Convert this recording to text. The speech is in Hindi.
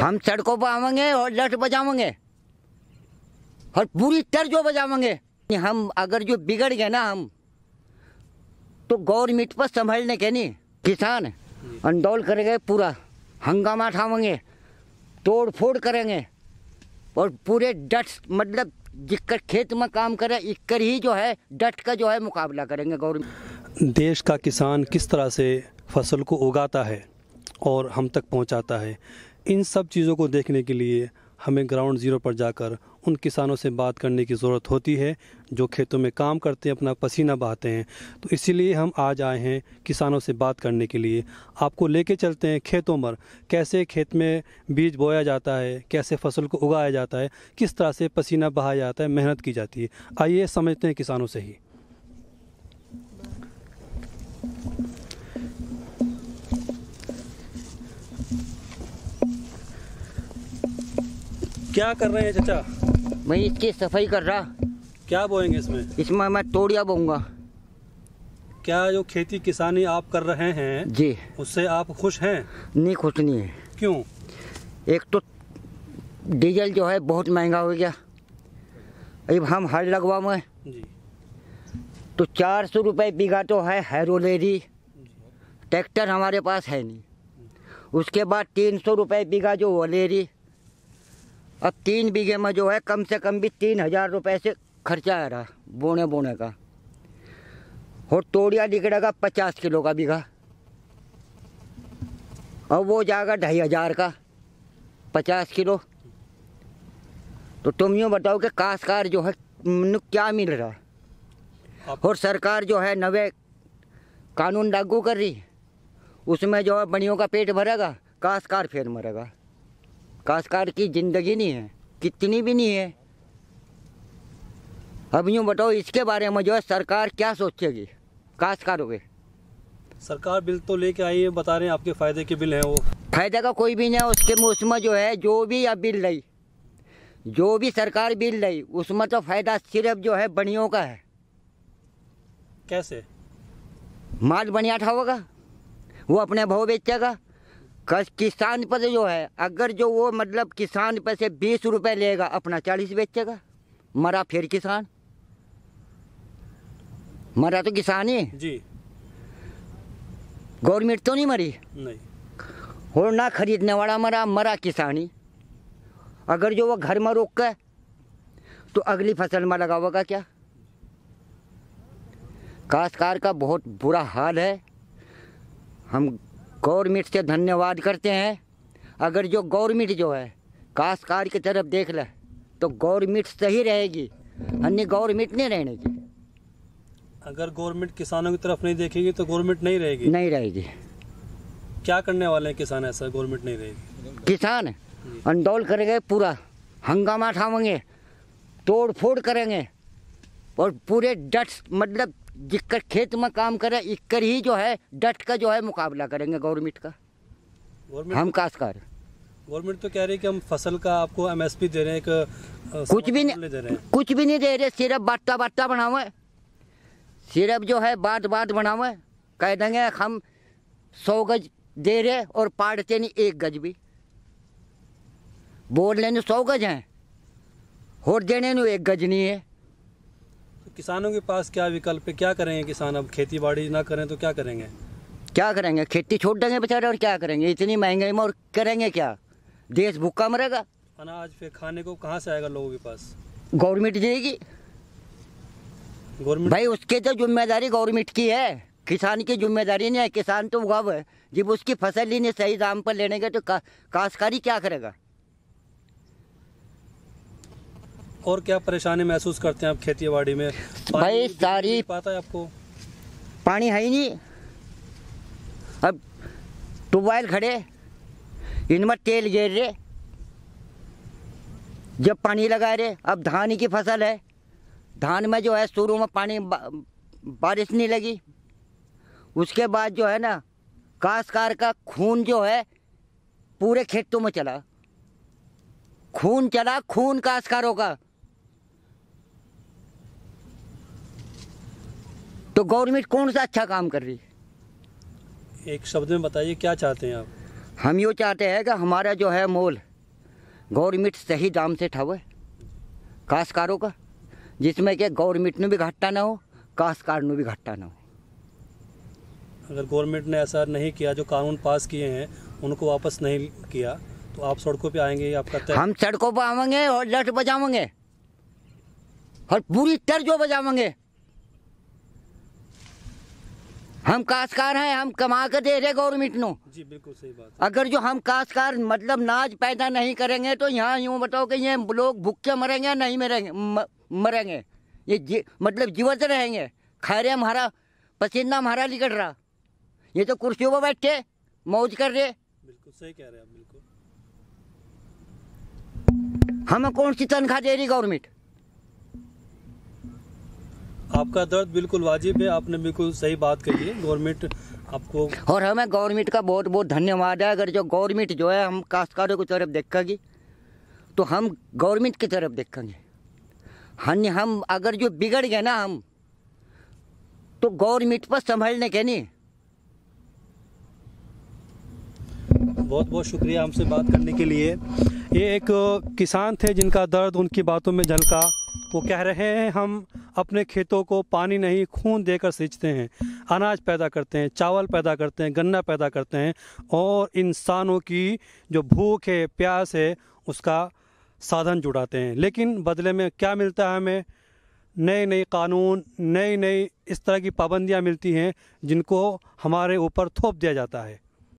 हम सड़कों पर आवेंगे और लठ बजावेंगे और पूरी जो बजावेंगे हम अगर जो बिगड़ गए ना हम तो गवर्नमेंट पर संभालने के नहीं किसान अंदोल करेंगे पूरा हंगामा उठावेंगे तोड़ फोड़ करेंगे और पूरे डट मतलब जिसकर खेत में काम करे इक्कर ही जो है डट का जो है मुकाबला करेंगे गवर्नमेंट देश का किसान किस तरह से फसल को उगाता है और हम तक पहुंचाता है इन सब चीज़ों को देखने के लिए हमें ग्राउंड ज़ीरो पर जाकर उन किसानों से बात करने की ज़रूरत होती है जो खेतों में काम करते हैं अपना पसीना बहाते हैं तो इसीलिए हम आज आए हैं किसानों से बात करने के लिए आपको लेके चलते हैं खेतों पर कैसे खेत में बीज बोया जाता है कैसे फसल को उगाया जाता है किस तरह से पसीना बहाया जाता है मेहनत की जाती है आइए समझते हैं किसानों से ही क्या कर रहे हैं चाचा मैं इसकी सफाई कर रहा क्या बोएंगे इसमें इसमें मैं तोड़िया बोऊंगा क्या जो खेती किसानी आप कर रहे हैं जी उससे आप खुश हैं नहीं खुश नहीं है क्यों एक तो डीजल जो है बहुत महंगा हो गया अब हम हल लगवा में जी तो चार सौ रुपये बीघा तो है हैरोलेरी ट्रैक्टर हमारे पास है नहीं उसके बाद तीन सौ रुपये बीघा जो वलेरी अब तीन बीघे में जो है कम से कम भी तीन हजार रुपये से खर्चा आ रहा बोने बोने का और तोड़िया निकलेगा पचास किलो का बीघा और वो जाएगा ढाई हजार का पचास किलो तो तुम यूँ बताओ कि काशकार जो है क्या मिल रहा और सरकार जो है नवे कानून लागू कर रही उसमें जो है बनियों का पेट भरेगा काशकार फेर मरेगा काशकार की ज़िंदगी नहीं है कितनी भी नहीं है अब यूँ बताओ इसके बारे में जो है सरकार क्या सोचेगी काशकारों के सरकार बिल तो लेके आई है बता रहे हैं आपके फ़ायदे के बिल हैं वो फायदे का कोई भी नहीं है उसके उसमें जो है जो भी अब बिल लाई जो भी सरकार बिल लाई उसमें तो फायदा सिर्फ जो है बनियों का है कैसे माल बनिया होगा वो अपने भाव बेचेगा किसान पर जो है अगर जो वो मतलब किसान पर से बीस रुपए लेगा अपना चालीस बेचेगा मरा फिर किसान मरा तो किसान ही जी गवर्नमेंट तो नहीं मरी नहीं और ना खरीदने वाला मरा मरा किसान ही अगर जो वो घर में रोक कर तो अगली फसल में लगावेगा क्या काश्तकार का बहुत बुरा हाल है हम गवर्नमेंट से धन्यवाद करते हैं अगर जो गवर्नमेंट जो है काशकार की तरफ देख ले तो गवर्नमेंट सही रहेगी अन्य गवर्नमेंट नहीं रहने की अगर गवर्नमेंट किसानों की तरफ नहीं देखेगी तो गवर्नमेंट नहीं रहेगी नहीं रहेगी क्या करने वाले हैं किसान ऐसा गवर्नमेंट नहीं रहेगी किसान अंदोलन करेंगे पूरा हंगामा उठावेंगे तोड़ फोड़ करेंगे और पूरे डट मतलब जिक्कर खेत में काम करे इक्कर ही जो है डट का जो है मुकाबला करेंगे गवर्नमेंट का हम काशकार गवर्नमेंट तो कह रही है कि हम फसल का आपको एमएसपी दे रहे हैं एक कुछ भी नहीं दे रहे हैं कुछ भी नहीं दे रहे सिर्फ बाट्टा बाट्टा बना हुआ सिर्फ जो है बात बात बना हुआ है कह देंगे हम सौ गज दे रहे और पाड़ते नहीं एक गज भी बोल लेने सौ गज हैं और देने एक गज नहीं है तो किसानों के पास क्या विकल्प है क्या करेंगे किसान अब खेती बाड़ी ना करें तो क्या करेंगे क्या करेंगे खेती छोड़ देंगे बेचारे और क्या करेंगे इतनी महंगाई में और करेंगे क्या देश भूखा मरेगा अनाज फिर खाने को कहाँ से आएगा लोगों के पास गवर्नमेंट देगी गवर्नमेंट भाई उसके तो जिम्मेदारी गवर्नमेंट की है किसान की जिम्मेदारी नहीं है किसान तो उगाव है जब उसकी फसल ही नहीं सही दाम पर लेने गए तो का, क्या करेगा और क्या परेशानी महसूस करते हैं आप खेती बाड़ी में भाई सारी पाता है आपको पानी है ही नहीं अब ट्यूबवेल खड़े इनमें तेल गिर रहे जब पानी लगा रहे अब धान की फसल है धान में जो है शुरू में पानी बा, बारिश नहीं लगी उसके बाद जो है ना काशकार का खून जो है पूरे खेतों में चला खून चला खून काशकारों का तो गवर्नमेंट कौन सा अच्छा काम कर रही है एक शब्द में बताइए क्या चाहते हैं आप हम यो चाहते हैं कि हमारा जो है मोल गवर्नमेंट सही दाम से ठावे काश्तकारों का जिसमें कि गवर्नमेंट ने भी घाटा ना हो काश्तकार ने भी घाटा ना हो अगर गवर्नमेंट ने ऐसा नहीं किया जो कानून पास किए हैं उनको वापस नहीं किया तो आप सड़कों पे आएंगे आपका तर... हम सड़कों पर आवेंगे और लठ बजावेंगे और पूरी तर्जो बजावेंगे हम काशकार हैं हम कमा कर दे रहे गवर्नमेंट नो जी बिल्कुल सही बात है। अगर जो हम काशकार मतलब नाज पैदा नहीं करेंगे तो यहाँ यूँ बताओ कि ये लोग भूखे मरेंगे नहीं मरेंगे म, मरेंगे ये जी, मतलब जीवत रहेंगे खैर हमारा पसीना हमारा निकल रहा ये तो कुर्सियों पर बैठे मौज कर रहे बिल्कुल सही कह रहे हैं आप बिल्कुल हमें कौन सी तनख्वाह दे रही गवर्नमेंट आपका दर्द बिल्कुल वाजिब है आपने बिल्कुल सही बात कही है गवर्नमेंट आपको और हमें गवर्नमेंट का बहुत बहुत धन्यवाद है अगर जो गवर्नमेंट जो है हम काश्तकारों की तरफ देखेंगे तो हम गवर्नमेंट की तरफ देखेंगे हम हम अगर जो बिगड़ गए ना हम तो गवर्नमेंट पर संभालने के नहीं बहुत बहुत शुक्रिया हमसे बात करने के लिए ये एक किसान थे जिनका दर्द उनकी बातों में झलका वो कह रहे हैं हम अपने खेतों को पानी नहीं खून देकर सींचते हैं अनाज पैदा करते हैं चावल पैदा करते हैं गन्ना पैदा करते हैं और इंसानों की जो भूख है प्यास है उसका साधन जुड़ाते हैं लेकिन बदले में क्या मिलता है हमें नए नए कानून नई नई इस तरह की पाबंदियाँ मिलती हैं जिनको हमारे ऊपर थोप दिया जाता है